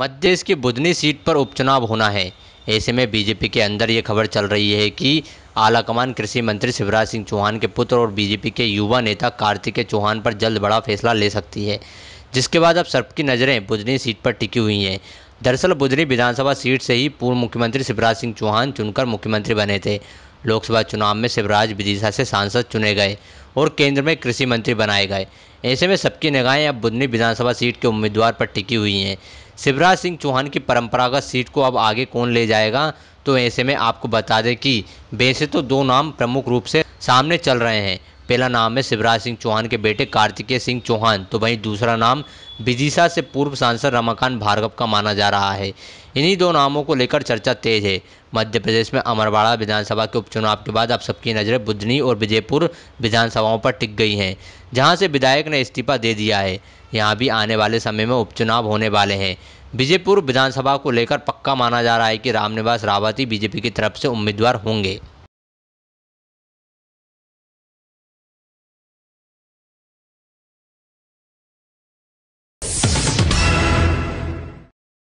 मध्य प्रदेश की बुधनी सीट पर उपचुनाव होना है ऐसे में बीजेपी के अंदर ये खबर चल रही है कि आलाकमान कृषि मंत्री शिवराज सिंह चौहान के पुत्र और बीजेपी के युवा नेता कार्तिकेय चौहान पर जल्द बड़ा फैसला ले सकती है जिसके बाद अब सबकी की नज़रें बुधनी सीट पर टिकी हुई हैं दरअसल बुधनी विधानसभा सीट से ही पूर्व मुख्यमंत्री शिवराज सिंह चौहान चुनकर मुख्यमंत्री बने थे लोकसभा चुनाव में शिवराज विदिशा से सांसद चुने गए और केंद्र में कृषि मंत्री बनाए गए ऐसे में सबकी निगाहें अब बुधनी विधानसभा सीट के उम्मीदवार पर टिकी हुई हैं शिवराज सिंह चौहान की परंपरागत सीट को अब आगे कौन ले जाएगा तो ऐसे में आपको बता दें कि वैसे तो दो नाम प्रमुख रूप से सामने चल रहे हैं पहला नाम है शिवराज सिंह चौहान के बेटे कार्तिकेय सिंह चौहान तो वहीं दूसरा नाम बिजिशा से पूर्व सांसद रमाकांत भार्गव का माना जा रहा है इन्हीं दो नामों को लेकर चर्चा तेज है मध्य प्रदेश में अमरवाड़ा विधानसभा के उपचुनाव के बाद अब सबकी नज़रें बुधनी और विजयपुर विधानसभाओं पर टिक गई हैं जहां से विधायक ने इस्तीफा दे दिया है यहां भी आने वाले समय में उपचुनाव होने वाले हैं विजयपुर विधानसभा को लेकर पक्का माना जा रहा है कि रामनिवास रावत ही बीजेपी की तरफ से उम्मीदवार होंगे